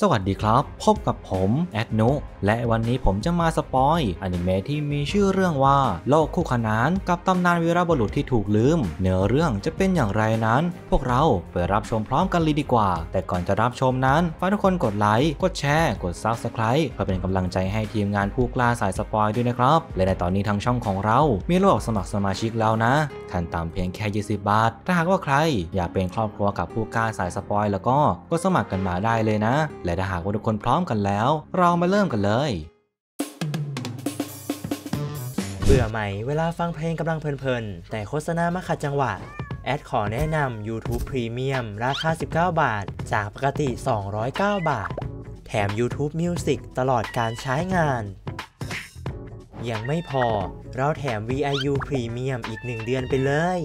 สวัสดีครับ พบกับผมแอดโนและวันนี้ผมจะมาสปอยอนิเมะที่มีชื่อเรื่องว่าโลกคู่ขนานกับตำนานวีรบุรุษที่ถูกลืม เนื้อเรื่องจะเป็นอย่างไรนั้น พวกเราไปรับชมพร้อมกันเลยดีกว่า แต่ก่อนจะรับชมนั้น ฝากทุกคนกดไลค์กดแชร์กดซับสไคร b e เพื่อเป็นกำลังใจให้ทีมงานผู้กล้าสายสปอยด้วยนะครับ และในตอนนี้ทางช่องของเรา มีระบบสมัครสมาชิกแล้วนะขั้นต่ำเพียงแค่20บาทถ้าหากว่าใคร อยากเป็นครอบครัวกับผู้กล้าสายสปอย แล้วก็ก็สมัครกันมาได้เลยนะและถ้าหากว่าทุกคนพร้อมกันแล้วเรามาเริ่มกันเลย เบื่อไหมเวลาฟังเพลงกำลังเพลินๆ แต่โฆษณามาขัดจังหวะ แอดขอแนะนำ YouTube Premium ราคา 19 บาท จากปกติ 209 บาท แถม YouTube Music ตลอดการใช้งาน ยังไม่พอเราแถม VIU Premium อีก 1 เดือนไปเลย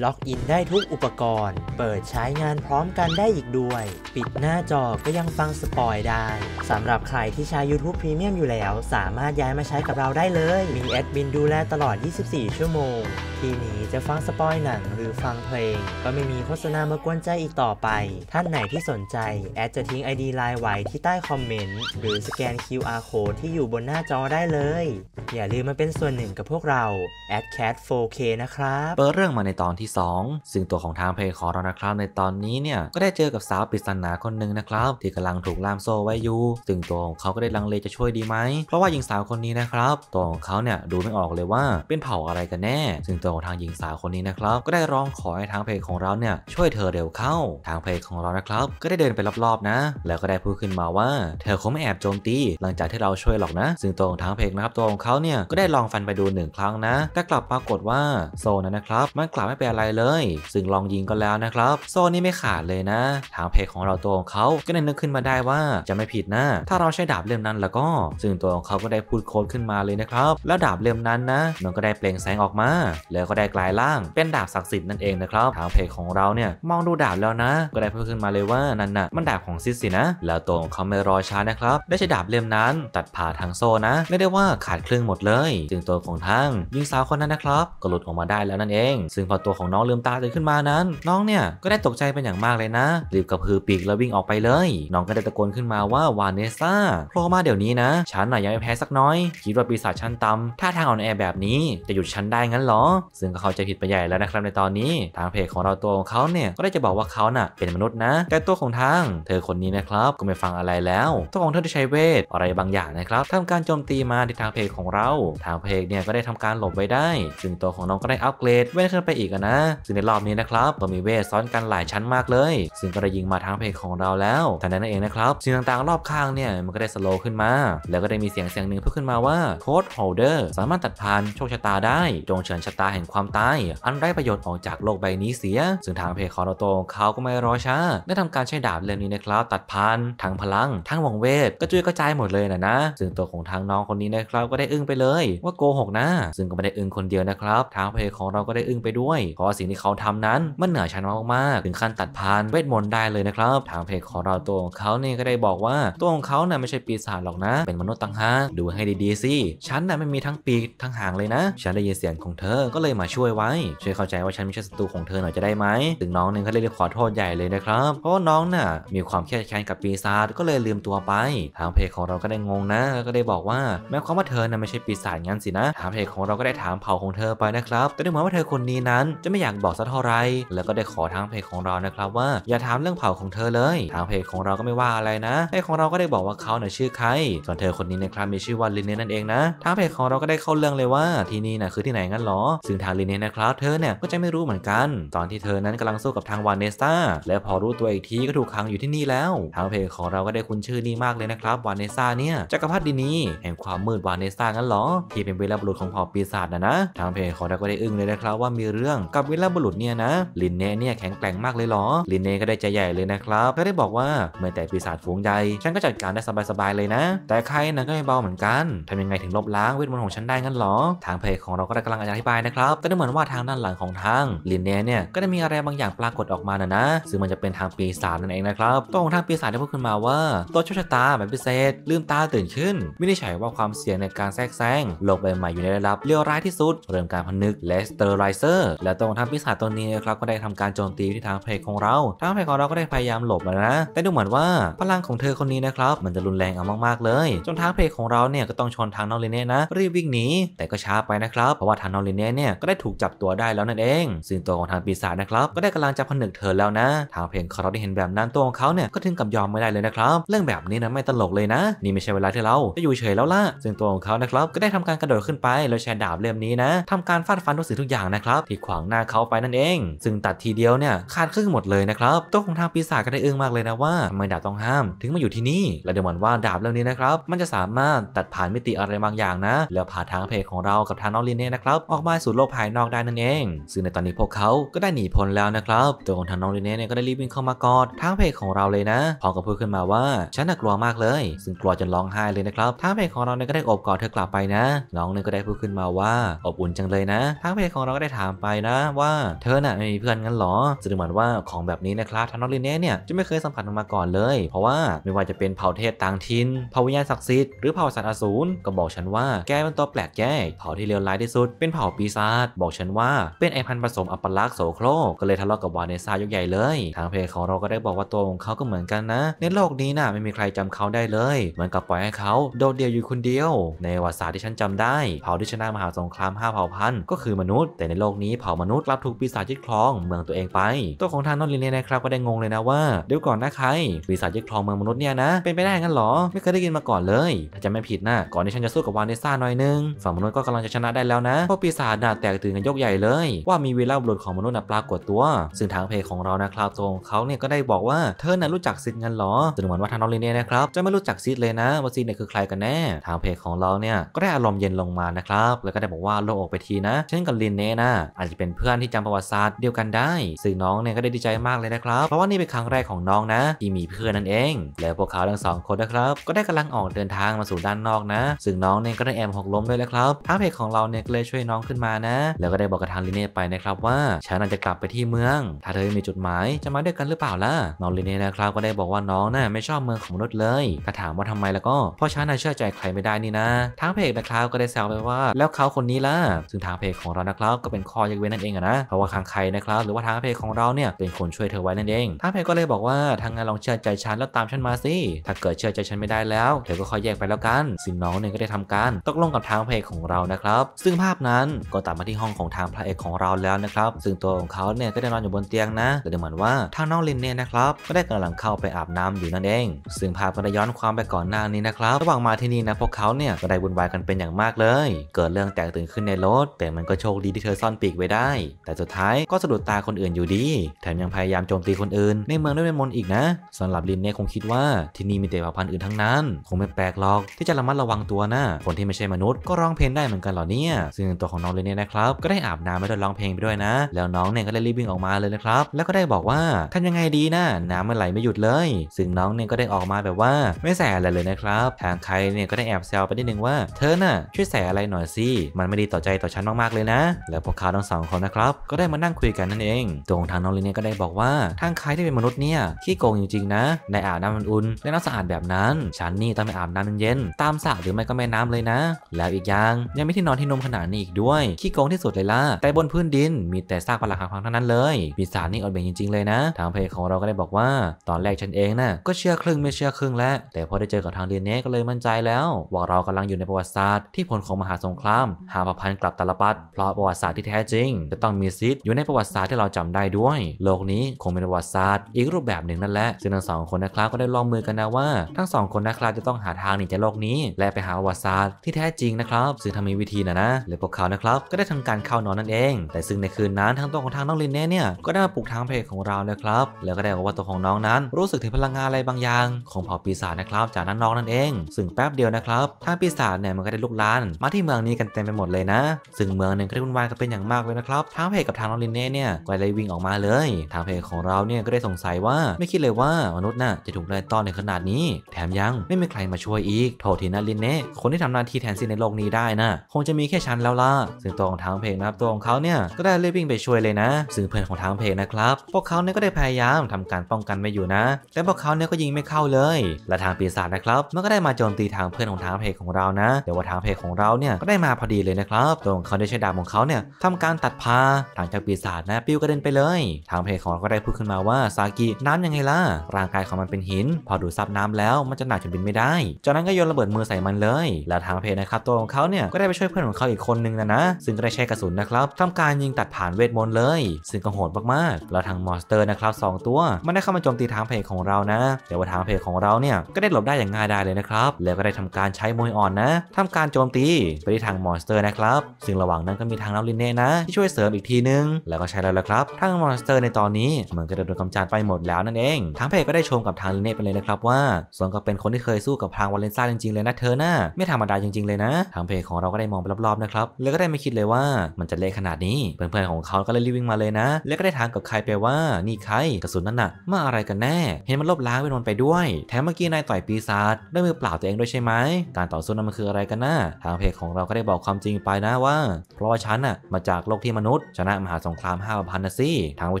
ล็อกอินได้ทุกอุปกรณ์ เปิดใช้งานพร้อมกันได้อีกด้วย ปิดหน้าจอก็ยังฟังสปอยได้สำหรับใครที่ใช้ YouTube Premium อยู่แล้ว สามารถย้ายมาใช้กับเราได้เลย มีแอดมินดูแลตลอด 24 ชั่วโมง ทีนี้จะฟังสปอยหนังหรือฟังเพลง ก็ไม่มีโฆษณามากวนใจอีกต่อไปท่านไหนที่สนใจแอดจะทิ้ง ID ไลน์ไว้ที่ใต้คอมเมนต์หรือสแกน QR code ที่อยู่บนหน้าจอได้เลยอย่าลืมมาเป็นส่วนหนึ่งกับพวกเราแอดแคท 4K นะครับเปิดเรื่องมาในตอนที่ที่2ซึ่งตัวของทางเพลงของเรานะครับ ในตอนนี้เนี่ยก็ได้เจอกับสาวปริศนาคนหนึ่งนะครับ ที่กำลังถูกล่ามโซ่ไว้อยู่ซึ่งตัว ของเขาก็ได้ลังเลจะช่วยดีไหมเพราะว่าหญิงสาวคนนี้นะครับตัวของเขาเนี่ยดูไม่ออกเลยว่าเป็นเผ่าอะไรกันแน่ ซึ่งตัวของทางหญิงสาวคนนี้นะครับก็ได้ร้องขอให้ทางเพลงของเราเนี่ยช่วยเธอเร็วเข้าทางเพลงของเรานะครับ ก็ได้เดินไปรอบๆนะ แล้วก็ได้พูดขึ้นมาว่าเธอคงไม่แอบโจมตี หลังจากที่เราช่วยหรอกนะ ซึ่งตัวของทางเพลงนะครับตัวของเขาเนี่ยก็ได้ลองฟันไปดูหนึ่งครั้งนะแต่กลับปรากฏว่าโซนั้นนะครับมันกลับไม่เป็นอะไรเลย ซึ่งลองยิงก็แล้วนะครับโซนนี้ไม่ขาดเลยนะ ทางเพจของเราตัวของเขาก็ได้นึกขึ้นมาได้ว่าจะไม่ผิดนะถ้าเราใช้ดาบเล่มนั้นแล้วก็ ซึ่งตัวของเขาก็ได้พูดโค้ดขึ้นมาเลยนะครับแล้วดาบเล่มนั้นนะมันก็ได้เปล่งแสงออกมา แล้วก็ได้กลายร่าง เป็นดาบศักดิ์สิทธิ์นั่นเองนะครับทางเพจของเราเนี่ยมองดูดาบแล้วนะ ก็ได้พูดขึ้นมาเลยว่านั่นน่ะมันดาบของซิสสินะ แล้วตัวของเขาไม่รอช้านะครับได้ใช้ดาบเล่มนั้นตัดผ่าทางโซ่นะ ไม่ได้ว่าขาดครึ่งหมดเลยซึ่งตัวของทางยิงสาวคนนั้นนะครับก็หลุดออกมาได้แล้วนั่นเอง ซึ่งพอตัวขของน้องเลืมตาตื่นขึ้นมานั้น น้องเนี่ยก็ได้ตกใจเป็นอย่างมากเลยนะรีบกระพือปีกแล้ววิ่งออกไปเลย น้องก็ได้ตะโกนขึ้นมาว่าวานเนซ่าโผล่มาเดี๋ยวนี้นะฉันน่ะยังไม่แพ้สักน้อย คิดว่าปีศาจชั้นต่ำท่าทางอ่อนแอแบบนี้จะหยุดฉันได้งั้นหรอ ซึ่งเขาจะผิดไปใหญ่แล้วนะครับในตอนนี้ ทางเพจของเราตัวของเขาเนี่ยก็ได้จะบอกว่าเขาน่ะเป็นมนุษย์นะแต่ตัวของทาง เธอคนนี้นะครับก็ไม่ฟังอะไรแล้วตัวของเธอได้ใช้เวทอะไรบางอย่างนะครับทำการโจมตีมาที่ทางเพจของเรา ทางเพจเนี่ยก็ได้ทำการหลบไว้ได้ จึงตัวของน้องก็ได้อัปเกรดเวทขึ้นไปอีกนะซึ่งในรอบนี้นะครับก็มีเวทซ้อนกันหลายชั้นมากเลย ซึ่งก็ได้ยิงมาทางเพจของเราแล้วแต่นั้นเองนะครับสิ่งต่างๆ รอบข้างเนี่ยมันก็ได้สโลขึ้นมา แล้วก็ได้มีเสียงเสียงหนึ่งพูดขึ้นมาว่าโค้ดโฮเดอร์สามารถตัดพานโชคชะตาได้ จงเฉินชะตาแห่งความตายอันไร้ประโยชน์ออกจากโลกใบนี้เสียซึ่งทางเพจของเราโตเขาก็ไม่รอช้าได้ทำการใช้ดาบเล่มนี้นะครับตัดพานทั้งพลังทั้งวงเวทก็จุยกระจายหมดเลยนะนะซึ่งตัวของทางน้องคนนี้นะครับก็ได้อึ้งไปเลย ว่าโกหกนะ ซึ่งก็ไม่ได้อึ้งคนเดียวนะครับทางเพจของเราก็ได้อึ้งไปด้วยขราะว่าสิ่งที่เขาทำนั้น มันเหนือชั้นมากๆถึงขั้นตัดพานเวทมนต์ได้เลยนะครับทางเพจของเราตัวของเขาเนี่ยก็ได้บอกว่าตัวของเขาน่ยไม่ใช่ปีศาจหรอกนะ เป็นมนุษย์ต่างหากดูให้ดีๆสิฉันน่ะไม่มีทั้งปีกทั้งหางเลยนะฉันได้ยินเสียงของเธอก็เลยมาช่วยไว้ ช่วยเข้าใจว่าฉันไม่ใช่ศัตรูของเธอหน่อยจะได้ไหมถึงน้องหนึ่เก็เลยขอโทษใหญ่เลยนะครับ เพราะว่าน้องน่ะมีความเครียดแค้นกับปีศาจก็เลยลืมตัวไป ทางเพจของเราก็ได้งงนะแล้วก็ได้บอกว่าแม้ความว่าเธอน่ะไม่ใช่ปีศาจงั้นสินะทางเพจของเราก็ได้ถามเผ่าของเธอไปนะครับแต่ดูเหมือนว่าเธอคนนี้นั้นจะไม่อยากบอกสักเท่าไร แล้วก็ได้ขอทางเพจของเรานะครับว่าอย่าถามเรื่องเผ่าของเธอเลย ทางเพจของเราก็ไม่ว่าอะไรนะ เพจของเราก็ได้บอกว่าเขาเนี่ยชื่อใครส่วนเธอคนนี้นะครับมีชื่อว่าลินเน่นั่นเองนะ ทางเพจของเราก็ได้เข้าเรื่องเลยว่าที่นี่นะคือที่ไหนงั้นหรอ ซึ่งทางลินเน่นะครับ เธอเนี่ยก็จะไม่รู้เหมือนกัน ตอนที่เธอนั้นกำลังสู้กับทางวานเนสตาและพอรู้ตัวอีกทีก็ถูกขังอยู่ที่นี่แล้ว ทางเพจของเราก็ได้คุ้นชื่อนี่มากเลยนะครับวานเนสตาเนี่ยจักรพรรดินีแห่งความมืดวานเนสตางั้นหรอที่เป็นเวลาบุรุษของเผ่าปีศาจนะนะทางเพจของเราก็ได้อึ้งเลยนะครับว่ามีเรื่องกัับว่าบุรุษเนี่ยนะลินเน่เนี่ยแข็งแกร่งมากเลยหรอลินเน่ก็ได้ใจใหญ่เลยนะครับก็ได้บอกว่าเมื่อแต่ปีศาจฝูงใหญ่ฉันก็จัดการได้สบายๆเลยนะ แต่ใครนะก็ไม่เบาเหมือนกันทำยังไงถึงลบล้างเวทมนต์ของฉันได้งั้นหรอทางเพจของเราก็กำลังอธิบายนะครับแต่ดูเหมือนว่าทางด้านหลังของทางลินเน่เนี่ยก็ได้มีอะไรบางอย่างปรากฏออกมานะนะซึ่งมันจะเป็นทางปีศาจนั่นเองนะครับตัวของทางปีศาจได้พูดขึ้นมาว่าตัวชั่วชะตาแบบพิเศษลืมตาตื่นขึ้นมิได้ฉชยว่าความเสี่ยงในการแทรกแซงโลกใบใหม่อยู่ในระดับเลวร้ายที่สุด เริ่มการพนึกและสเตอร์ไรเซอร์และตัวองทัพปีศาจตัวนี้นะครับก็ได้ทำการโจมตีที่ทางเพลของเราทางเพลของเราก็ได้พยายามหลบนะ แต่ดูเหมือนว่าพลังของเธอคนนี้นะครับ มันจะรุนแรงเอามากๆเลย จนทางเพลของเราเนี่ยก็ต้องชนทางนอริเน่นะรีบวิ่งหนีแต่ก็ช้าไปนะครับ เพราะว่าทางนอริเน่เนี่ยก็ได้ถูกจับตัวได้แล้วนั่นเองซึ่งตัวของทางปีศาจนะครับก็ได้กำลังจะผนึกเธอแล้วนะทางเพลงของเราได้เห็นแบบนั้นตัวของเขาเนี่ยก็ถึงกับยอมไม่ได้เลยนะครับเรื่องแบบนี้นะไม่ตลกเลยนะนี่ไม่ใช่เวลาที่เราจะอยู่เฉยแล้วล่ะซึ่งตัวของเขานะครับก็ได้ทำการกระโดดขึ้นไปแล้วใช้ดาบเล่มนี้นะทาการฟาดฟันทุกสิ่งทุกอย่างนะครับที่ขวางหน้าเขาไปนั่นเอง ซึ่งตัดทีเดียวเนี่ยขาดครึ่งหมดเลยนะครับตัวของทางปีศาจก็ได้อึ้งมากเลยนะว่าทำไมดาบต้องห้าม ถึงมาอยู่ที่นี่ และเดี๋ยวหันว่าดาบเล่มนี้นะครับ มันจะสามารถตัดผ่านมิติอะไรบางอย่างนะ แล้วผ่านทางเพจของเรากับทางน้องลินเน่นะครับออกมาสู่โลกภายนอกได้นั่นเอง ซึ่งในตอนนี้พวกเขาก็ได้หนีพ้นแล้วนะครับตัวของทางน้องลินเน่ก็ได้รีบวิ่งเข้ามากอดทางเพจของเราเลยนะพร้อมกับพูดขึ้นมาว่าฉันน่ากลัวมากเลย ซึ่งกลัวจนร้องไห้เลยนะครับทางเพจของเราเนี่ยก็ได้อบกอดเธอกลับไปนะ น้องเนี่ยก็ได้พูดขึ้นมาว่าอบอุ่นจังเลยนะทางเพลของเราก็ได้ถามไปนะว่าเธอน่ะมีเพื่อนงั้นหรอแสดงว่าของแบบนี้นะครับทานอลินเน่เนี่ย จะไม่เคยสัมผัสมมาก่อนเลย เพราะว่าไม่ว่าจะเป็นเผ่าเทศต่างถิ่นเผ่าวิญญาณศักดิ์สิทธิ์หรือเผ่าสัตว์อสูรก็บอกฉันว่าแกเป็นตัวแปลกแยกเผ่าที่เลวร้ายที่สุด เป็นเผ่าปีศาจบอกฉันว่าเป็นไอพันผสมอัปลักษณ์โสโครกก็เลยทะเลาะกับวาเนซ่ายกใหญ่เลยทางเพจของเราก็ได้บอกว่าตัวของเขาก็เหมือนกันนะในโลกนี้น่ะไม่มีใครจำเขาได้เลยเหมือนกับปล่อยให้เขาโดดเดี่ยวอยู่คนเดียว ในวาสาที่ฉันจำได้เผ่าที่ชนะมหาสงครามาเผ่าพันธุ์ก็คือมนุษย์แต่ในโลกนี้เผ่ามนนุษย์รับถูกปีศาจยึดครองเมืองตัวเองไป ตัวของทานนอ์ลินเนี่ยนะครับก็ได้งงเลยนะว่า เดี๋ยวก่อนนะใครปีศาจยึดครองเมืองมนุษย์เนี่ยนะเป็นไปได้งั้นหรอไม่เคยได้ยินมาก่อนเลย ถ้าจะไม่ผิดนะก่อนที่ฉันจะสู้กับวานเนซ่าหน่อยนึงฝั่งมนุษย์ก็กำลังจะชนะได้แล้วนะพวกปีศาจน่ะแตกตื่นกันยกใหญ่เลย ว่ามีวีรบุรุษของมนุษย์น่ะปรากฏตัว ซึ่งทางเพจของเรานะครับตรของเขาเนี่ยก็ได้บอกว่าเธอน่ะรู้จักซิดงั้นหรอจนเหนว่าทานนอ์ลินเนี่ยนะครับ จะไม่รู้จักซิดเลยนะ ว่าซิดเนี่ยคือใครกันแน่ ทางเพจของเราเนี่ยก็ได้อารมณ์เย็นลงมานะครับแล้วก็ได้บอกว่าโลกออกไปทีนะช่นกับลินเน่นะอาจจะเป็นเพื่อนที่จำประวัติศาสตร์เดียวกันได้ซึ่งน้องเนี่ยก็ได้ดีใจมากเลย นะครับ เพราะว่านี่เป็นครั้งแรกของน้องนะ ที่มีเพื่อนนั่นเอง แล้วพวกเขาทั้งสองคนนะครับก็ได้กำลังออกเดินทางมาสู่ด้านนอกนะซึ่งน้องเนี่ยก็ได้แอบหกล้มด้วยแล้วครับทางเพจของเราเนี่ยก็เลยช่วยน้องขึ้นมานะ แล้วก็ได้บอกกับทางลิเน่ไปนะครับว่าฉันอาจจะกลับไปที่เมือง ถ้าเธอมีจุดหมายจะมาด้วยกันหรือเปล่าล่ะ น้องลิเน่นะครับก็ได้บอกว่าน้องน่ะไม่ชอบเมืองของมนุษย์เลยถ้าถามว่าทำไมแล้วก็เพราะฉันน่ะเชื่อใจใครไม่ได้นี่นะทางเพจนะครับก็ได้แซวไปว่า แล้วเขาคนนี้ล่ะซึ่งทางเพจของเรานะครับก็เป็นคอยกเว้นนั่นเององนะเพราะว่าทางใครนะครับ หรือว่าทางเพจของเราเนี่ยเป็นคนช่วยเธอไว้นั่นเองทางเพจก็เลยบอกว่าทางงานลองเชื่อใจฉันแล้วตามฉันมาสิ ถ้าเกิดเชื่อใจฉันไม่ได้แล้วเธอก็ค่อยแยกไปแล้วกัน สิ่งน้องเนี่ยก็ได้ทำการ ตกลงกับทางพระเอกของเรานะครับ ซึ่งภาพนั้นก็ตามมาที่ห้องของทางพระเอกของเราแล้วนะครับ ซึ่งตัวของเขาเนี่ยก็ได้นอนอยู่บนเตียงนะแต่ดูเหมือนว่าทางน้องลินเนี่ยนะครับก็ได้กาลังเข้าไปอาบน้ำอยู่นั่นเอง ซึ่งภาพก็ได้ย้อนความไปก่อนหน้านี้นะครับ ระหว่างมาที่นี่นะพวกเขาเนี่ยก็ได้วุ่นวายกันเป็นอย่างมากเลย เกิดเรื่องแตกตื่นขึ้นในรถแต่มันก็โชคดีที่เธอซ่อนปีกไว้ไแต่สุดท้ายก็สะดุดตาคนอื่นอยู่ดี แถมยังพยายามโจมตีคนอื่น ในเมืองด้วยเวทมนต์อีกนะสำหรับลินเน่คงคิดว่าที่นี่มีแต่เผ่าพันธุ์อื่นทั้งนั้น คงไม่แปลกหรอกที่จะระมัดระวังตัวนะคนที่ไม่ใช่มนุษย์ก็ร้องเพลงได้เหมือนกันเหรอเนี่ย ซึ่งตัวของน้องลินเน่นะครับ ก็ได้อาบน้ำไปด้วยร้องเพลงไปด้วยนะ แล้วน้องเน่ก็ได้รีบวิ่งออกมาเลยนะครับแล้วก็ได้บอกว่าทำยังไงดีนะน้ำมันไหลไม่หยุดเลย ซึ่งน้องเน่ก็ได้ออกมาแบบว่าไม่แสอะไรเลยนะครับทางใครเนี่ยก็ได้แอบแซวไปนิดนึงว่าเธอน่ะช่วยแสอะไรหน่อยสิมันไม่ดีต่อใจต่อฉันมากๆเลยนะ แล้วพวกเขาทั้งสองคนนะครับก็ได้มานั่งคุยกันนั่นเอง ตรงทางน้องลินเนี่ยก็ได้บอกว่า ทางใครที่เป็นมนุษย์เนี่ย ขี้โกงจริงๆ นะ ในอาบน้ำอุ่นและน้ำสะอาดแบบนั้น ฉันนี่ต้องไปอาบน้ำเย็น ตามสระหรือไม่ก็แม่น้ำเลยนะ แล้วอีกอย่าง ยังไม่ที่นอนที่นมขนาดนี้อีกด้วย ขี้โกงที่สุดเลยล่ะแต่บนพื้นดิน มีแต่ซากปลากหักพังเท่านั้นเลยปีศาจนี่อดเบ่งจริงๆเลยนะ ทางเพจของเราก็ได้บอกว่า ตอนแรกฉันเองนะ่ะ ก็เชื่อครึ่งไม่เชื่อครึ่งแล้วแต่พอได้เจอกับทางเรียนเน่ก็เลยมั่นใจแล้วว่าเรากำลังอยู่ในประวัติศาสตร์ ที่ผลของมหาสงครามหาพันกลับตาลปัดเพราะประวัติศาสตร์ที่แท้จริงจะต้องมีซีดอยู่ในประวัติศาสตร์ที่เราจำได้ด้วย โลกนี้คงเป็นประวัติศาสตร์ อีกรูปแบบหนึ่งนั่นแหละซึ่งทั้งสองคนนะครับก็ได้ลองมือกันนะว่า ทั้งสองคนนะครับจะต้องหาทางหนีจากโลกนี้ และไปหาประวัติศาสตร์ที่แท้จริงนะครับซึ่งทำมีวิธีนะนะและพวกเขานะครับก็ได้ทำการเข้านอนนั่นเอง แต่ซึ่งในคืนนั้นทั้งตัวของทางน้องลินเน่เนี่ยก็ได้มาปลุกทางเพจของเรานะครับแล้วก็ได้บอกว่าตัวของน้องนั้น รู้สึกถึงพลังงานอะไรบางอย่าง ของเผ่าปีศาจนะครับจากนั้นน้องนั่นเอง ซึ่งแป๊บเดียวนะครับทางปีศาจเนี่ยมันก็ได้ลุกลาน มาที่เมืองนี้กันเต็มไปหมดเลยนะ ซึ่งเมืองหนึ่งก็ได้วุ่นวายกันเป็นอย่างมากเลยนะครัับทางเพกับทางน้องลินเน่เนี่ยก็เลยวิ่งออกมาเลย ทางเพของเราเนี่ยก็ได้สงสัยว่าไม่คิดเลยว่า มนุษย์น่ะจะถูกไล่ต้อนในขนาดนี้ แถมยังไม่มีใครมาช่วยอีกโทษทีนะลินเน่คนที่ทำหน้าที่แทนซีในโลกนี้ได้นะ คงจะมีแค่ฉันแล้วล่ะซึ่งตัวของทางเพกนะครับตัวของเขาเนี่ยก็ได้เรียบวิ่งไปช่วยเลยนะซึ่งเพื่อนของทางเพกนะครับ พวกเขาเนี่ยก็ได้พยายามทำการป้องกันไม่อยู่นะ แต่พวกเขาเนี่ยก็ยิงไม่เข้าเลยและทางปีศาจนะครับมันก็ได้มาโจมตีทางเพื่อนของทางเพกของเรานะแต่ว่าทางเพกของเราเนี่ยก็ได้มาพอดีเลยนะครับตัวของเขาได้ใช้ดาบของเขาเนี่ยทำการตัดผ่าาหลังจากปีศาจนะปิ้วกระเด็นไปเลยทางเพจของเราก็ได้พูดขึ้นมาว่า ซากิน้ำยังไงล่ะ ร่างกายของมันเป็นหิน พอดูดซับน้ำแล้วมันจะหนักจนบินไม่ได้จากนั้นก็โยนระเบิดมือใส่มันเลย และทางเพจนะครับตัวของเขาเนี่ยก็ได้ไปช่วยเพื่อนของเขาอีกคนนึงนะนะ ซึ่งก็ได้ใช้กระสุนนะครับทำการยิงตัดผ่านเวทมนต์เลย ซึ่งก็โหดมาก ๆ แล้วทางมอนสเตอร์นะครับสตัวมันได้เข้ามาโจมตีทางเพจของเรานะ แต่ว่าทางเพจของเราเนี่ยก็ได้หลบได้อย่างง่ายดายเลยนะครับแล้วก็ได้ทำการใช้มวยอ่อนนะ ทำการโจมตีไปที่ทางมอนสเตอร์นะครับ ซึ่งระหว่างนั้นก็มีทางลาลินเน่นะที่ช่วยเสรริมอีกทีนึงแล้วก็ใช้แล้วละครับ ทั้งมอนสเตอร์ในตอนนี้เหมือนจะโดนกำจัดไปหมดแล้วนั่นเอง ทางเพจก็ได้ชมกับทางลิเน่ไปเลยนะครับว่าส่วนก็เป็นคนที่เคยสู้กับพางวาเลนซ่าจริงๆเลยนะ เธอหน้าไม่ธรรมดาจริงๆ เลยนะ ทางเพจของเราก็ได้มองไปรอบๆนะครับ แล้วก็ได้ไม่คิดเลยว่ามันจะเละขนาดนี้ เพื่อนๆของเขาก็เลยรีวิ่งมาเลยนะ แล้วก็ได้ถามกับใครไปว่านี่ใครกระสุนนั่นน่ะมาอะไรกันแน่ เห็นมันลบล้างเวทมนต์ไปด้วย แถมเมื่อกี้นายต่อยปีศาจด้วยมือเปล่าตัวเองด้วยใช่ไหมการต่อสู้นั้นมันคืออะไรกันนะทางเพจของเราก็ได้บอกความจริงไปนะว่า เพราะว่าฉันน่ะมาจากโลกที่มนุุษย์ชนะมหาสงครามห้าพันนะสิทั้งวิ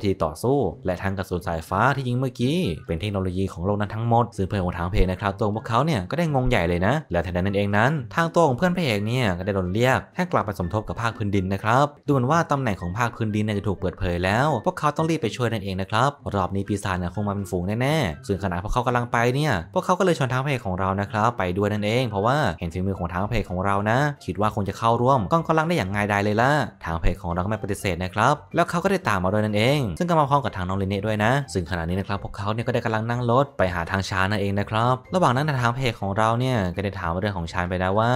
ธีต่อสู้ และทั้งกระสุนสายฟ้าที่ยิงเมื่อกี้ เป็นเทคโนโลยีของโลกนั้นทั้งหมดซึ่งเพื่อนของทางเพจนะครับ ตัวพวกเขาเนี่ยก็ได้งงใหญ่เลยนะ และทนนั้นเองนั้น ทางตัวของเพื่อนเพลเนี่ย ก็ได้โดนเรียกให้กลับไปสมทบกับภาคพื้นดินนะครับ ดูเหมือนว่าตำแหน่งของภาคพื้นดินจะถูกเปิดเผยแล้ว พวกเขาต้องรีบไปช่วยนั่นเองนะครับ รอบนี้ปีศาจคงมาเป็นฝูงแน่ๆซึ่งขณะพวกเขากำลังไปเนี่ย พวกเขาก็เลยชวนทางเพจของเรานะครับไปด้วยนั่นเอง เพราะว่าเห็นฝีมือของทางเพจของเรานะคิดว่าคงจะเข้าร่วมกองกำลังได้อย่างง่ายดายเลยล่ะทางเพจของเราก็ไม่ปฏิเสธนะครับแล้วเขาก็ได้ตามมาด้วยนั่นเอง ซึ่งก็มาพร้อมกับทางน้องเลเน่ด้วยนะ ซึ่งขณะนี้นะครับพวกเขาเนี่ยก็ได้กำลังนั่งรถไปหาทางชานนั่นเองนะครับระหว่างนั้นทางเพจของเราเนี่ยก็ได้ถามเรื่องของชานไปแล้วว่า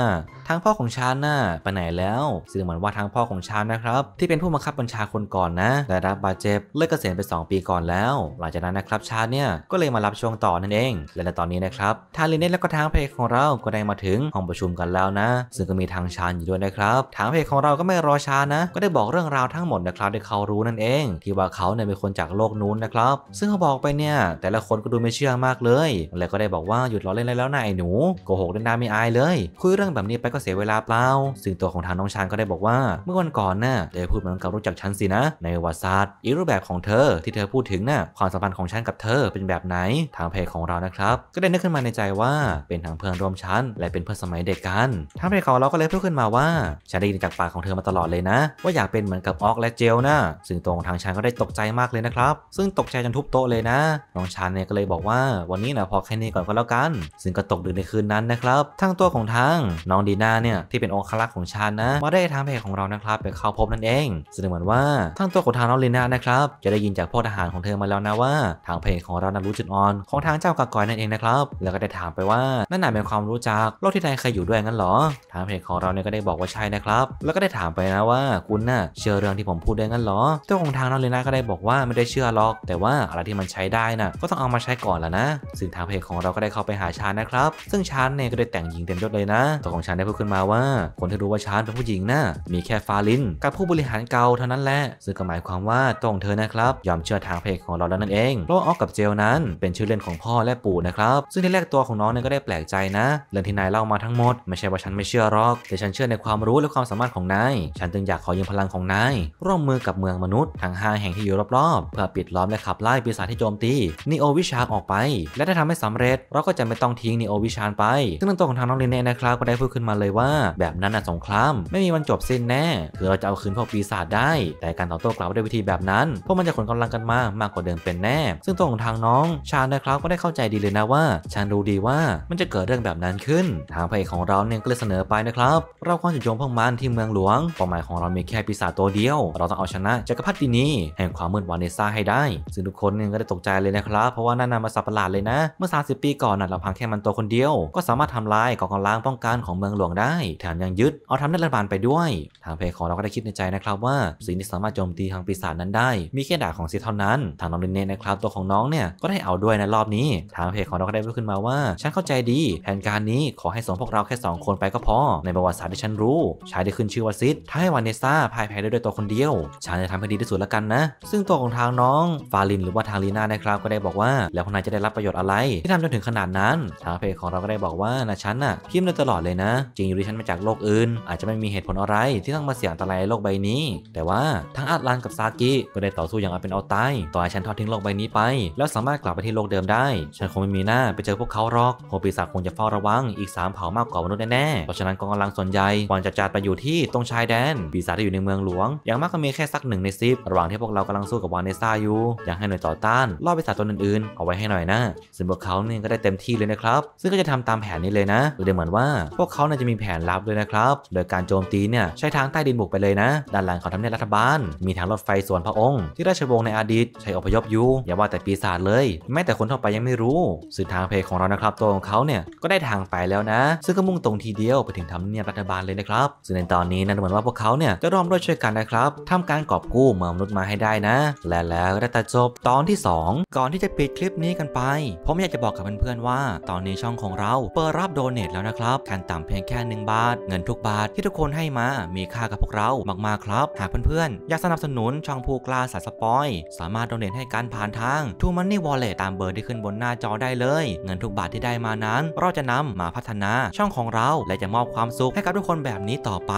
ทางพ่อของชานน่ะไปไหนแล้ว ซึ่งเหมือนว่าทางพ่อของชานนะครับที่เป็นผู้บังคับบัญชาคนก่อนนะได้รับบาดเจ็บเลิกเกษียณไป 2 ปีก่อนแล้ว หลังจากนั้นนะครับชานเนี่ยก็เลยมารับช่วงต่อนั่นเองและในตอนนี้นะครับทางลินเน่แล้วก็ทางเพจของเราก็ได้มาถึงห้องประชุมกันแล้วนะซึ่งก็มีทางชานอยู่ด้วยนะครับทางเพจของเราก็ไม่รอช้านะก็ได้บอกเรื่องราวทั้งหมดนะครับที่เขารู้นั่นเอง ที่ว่าเขาเนี่ยเป็นคนจากโลกนู้นนะครับ ซึ่งเขาบอกไปเนี่ยแต่ละคนก็ดูไม่เชื่อมากเลย แล้วก็ได้บอกว่าหยุดล้อเล่นได้แล้วนายหนูโกหกได้นาดไม่อายเลย คุยเรื่องแบบนี้ไปก็เสียเวลาเปล่าซึ่งตัวของทางน้องชานก็ได้บอกว่าเมื่อวันก่อนนะ่ะเธอพูดเหมือนกับรู้จักฉันสินะ ในวัตาสตร์อีกรูปแบบของเธอที่เธอพูดถึงนะ่ะความสัมพันธ์ของฉันกับเธอเป็นแบบไหนทางเพจของเรานะครับ ก็ได้นึกขึ้นมาในใจว่าเป็นทางเพื่อนร่วมชั้น และเป็นเพื่อนสมัยเด็กกันทางเพจของเราก็เลยพูดขึ้นมาว่าฉันได้ยินจากปากของเธอมาตลอดเลยนะ ว่าอยากเป็นเหมือนกับออกและเจลนะซึ่งตรงทางชันก็ได้ตกใจมากเลยนะครับ ซึ่งตกใจจนทุบโต๊ะเลยนะ น้องชันเนี่ยก็เลยบอกว่าวันนี้นะพอแค่นี้ก่อนก็แล้วกัน ซึ่งก็ตกดึกในคืนนั้นนะครับทางตัวของทางน้องดีน่าเนี่ยที่เป็นองค์ลักษ์ของชันนะมาได้ทางเพจของเรานะครับ ไปเข้าพบนั่นเองซึ่งเหมือนว่า ทางตัวของทางน้องลีนานะครับจะได้ยินจากพ่อทหารของเธอมาแล้วนะ ว่าทางเพจของเรานั้นรู้จุดอ่อน ของทางเจ้ากากอยนั่นเองนะครับแล้วก็ได้ถามไปว่านั่นหมายเป็นความรู้จักโลกที่นายเคยอยู่ด้วยงั้นหรอ ทางเพจของเราเนี่ยก็ได้บอกว่าใช่นะครับ แล้วก็ได้ถามไปนะว่าคุณน่ะเชืเรื่องที่ผมพูดได้งั้นหรอเจ้าของทางนอเลนาก็ได้บอกว่าไม่ได้เชื่อหรอก แต่ว่าอะไรที่มันใช้ได้นะ่ะก็ต้องเอามาใช้ก่อนแล้วนะ ซึ่งทางเพจของเราก็ได้เข้าไปหาชานนะครับซึ่งชานเนี่ยก็ได้แต่งหญิงเต็มยศเลยนะตัวของชานได้พูดขึ้นมาว่าคนที่รู้ว่าชานเป็นผู้หญิงนะ่ะมีแค่ฟาลิน กับผู้บริหารเก่าเท่านั้นแหละซึ่งก็หมายความว่าตัวของเธอนะครับยอมเชื่อทางเพจของเราแล้วนั่นเองเพราะออกกับเจลนั้นเป็นชื่อเล่นของพ่อและปู่นะครับซึ่งที่แรกตัวของน้องเนี่ยก็ได้แปลกใจนะ เรื่องที่นายเล่ามาทั้งหมด ไม่ใช่ว่าฉันไม่เชื่อหรอก แต่ฉันเชื่อในความรู้และความสามารถของนายฉันจึงอยากขอยืมพลังของนาร่วมมือกับเมืองมนุษย์ทั้ง5 แห่งที่อยู่รอบๆเพื่อปิดล้อมและขับไล่ปีศาจที่โจมตีนิโอวิชานออกไป และถ้าทำให้สำเร็จ เราก็จะไม่ต้องทิ้งนิโอวิชานไป ซึ่งตัวของทางน้องลินเน่นะครับ ก็ได้พูดขึ้นมาเลยว่า แบบนั้นน่ะสงครามไม่มีวันจบสิ้นแน่ คือเราจะเอาคืนพวกปีศาจได้ แต่การต่อโต้กลับด้วยวิธีแบบนั้นพวกมันจะขนกำลังกันมามากกว่าเดิมเป็นแน่ ซึ่งตัวของทางน้องชาญนะครับก็ได้เข้าใจดีเลยนะว่าชาญรู้ดีว่ามันจะเกิดเรื่องแบบนั้นขึ้น ทางพระเอกของเราเนี่ยก็เลยเสนอไปนะครับ เราควรจะโยงพวกมันที่เมืองหลวงเป้าหมายของเรามีแค่ปีศาจตัววเดียว เราต้องเอาชนะจักรพรรดินีแห่งความมืดวานิซ่าให้ได้ ซึ่งทุกคนก็ได้ตกใจเลยนะครับ เพราะว่านั่นน่ะมาสับประหลาดเลยนะ เมื่อ 30 ปีก่อนน่ะเราพังแค่มันตัวคนเดียว ก็สามารถทำลายกองกำลังป้องกันของเมืองหลวงได้ แถมยังยึดเอาทำรับาลไปด้วย ทางเพของเราก็ได้คิดในใจนะครับว่าสิ่งที่สามารถโจมตีทางปีศาจนั้นได้มีแค่ดาบของซีเท่านั้น ทางน้องเนเน่นะครับตัวของน้องเนี่ยก็ได้เอาด้วยในรอบนี้ ทางเพของเราก็ได้พูดขึ้นมาว่า ฉันเข้าใจดี แผนการนี้ขอให้สองพวกเราแค่2คนไปก็พอในประวัติศาสตร์ที่ฉันรู้ชายได้ขึ้นชื่อว่าซิดท้ายวานนซ่าพ่ายแพ้ด้วยด้วตัวคนเดียวฉันจะทำให้ดีที่สุดแล้วกันนะ ซึ่งตัวของทางน้อง ฟาลินหรือว่าทางลีน่านะครับก็ได้บอกว่า แล้วพนายจะได้รับประโยชน์อะไร ที่ทำจนถึงขนาดนั้น ทางเพจของเราก็ได้บอกว่านะฉันน่ะพิมพ์ตลอดเลยนะ จริงอยู่ที่ฉันมาจากโลกอื่น อาจจะไม่มีเหตุผลอะไร ที่ต้องมาเสี่ยงอันตรายโลกใบนี้ แต่ว่าทั้งอาตลันกับซากิก็ได้ต่อสู้อย่างเอาเป็นเอาตายต่อให้ฉันทอดทิ้งโลกใบนี้ไป แล้วสามารถกลับไปที่โลกเดิมได้ ฉันคงไม่มีหน้าไปเจอพวกเขาหรอกโฮปิสากคงจะเฝ้าระวังอีก 3 เผ่ามากกว่ามนุษย์แน่ๆเพราะฉะนั้นกองกำลังส่วนใหญ่ก่อนจะจัดไปอยู่ที่ตรงชายแดนปีศาจที่อยู่ในเมืองหลวงอย่างมากก็มีแค่สักหนึ่งในซิประหว่างที่พวกเรากำลังสู้กับวานเนซ่าอยู่อยากให้หน่อยต่อต้านล่อไปสัตว์ตัวอื่นๆเอาไว้ให้หน่อยนะซึ่งพวกเขาเนี่ยก็ได้เต็มที่เลยนะครับซึ่งก็จะทำตามแผนนี้เลยนะดูเหมือนว่า พวกเขาเนี่ยจะมีแผนลับด้วยนะครับโดยการโจมตีเนี่ยใช้ทางใต้ดินบุกไปเลยนะ ด้านหลังของทำเนียบรัฐบาล มีทางรถไฟส่วนพระองค์ ที่ราชวงศ์ในอดีตใช้อพยพอยู่อย่าว่าแต่ปีศาจเลยแม้แต่คนทั่วไปยังไม่รู้ สื่อทางเพลของเรานะครับตัวของเขาเนี่ยก็ได้ทางไปแล้วนะซึ่งก็มุ่งตรงทีเดียวไปถึงทำเนียบรัฐบาลเลยนะครับซึ่งในตอนนี้นั่นเหมือนว่าพวกเขาเนี่ยจะร่วมด้วยช่วยกันนะครับทำการกอบกู้เมืองมนุษย์มาให้ได้นะ และแล้วก็ได้ตัดจบตอนที่ 2 ก่อนที่จะปิดคลิปนี้กันไป ผมอยากจะบอกกับเพื่อนๆว่า ตอนนี้ช่องของเราเปิดรับโดเนทแล้วนะครับการต่ำเพียงแค่ 1 บาท เงินทุกบาทที่ทุกคนให้มา มีค่ากับพวกเรามากๆครับ หากเพื่อนๆอยากสนับสนุนช่องผู้กล้าสายสปอยสามารถโดเนทให้การผ่านทาง t o Money Wallet ตามเบอร์ที่ขึ้นบนหน้าจอได้เลย เงินทุกบาทที่ได้มานั้น เราจะนำมาพัฒนาช่องของเรา และจะมอบความสุข ให้กับทุกคนแบบนี้ต่อไป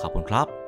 ขอบคุณครับ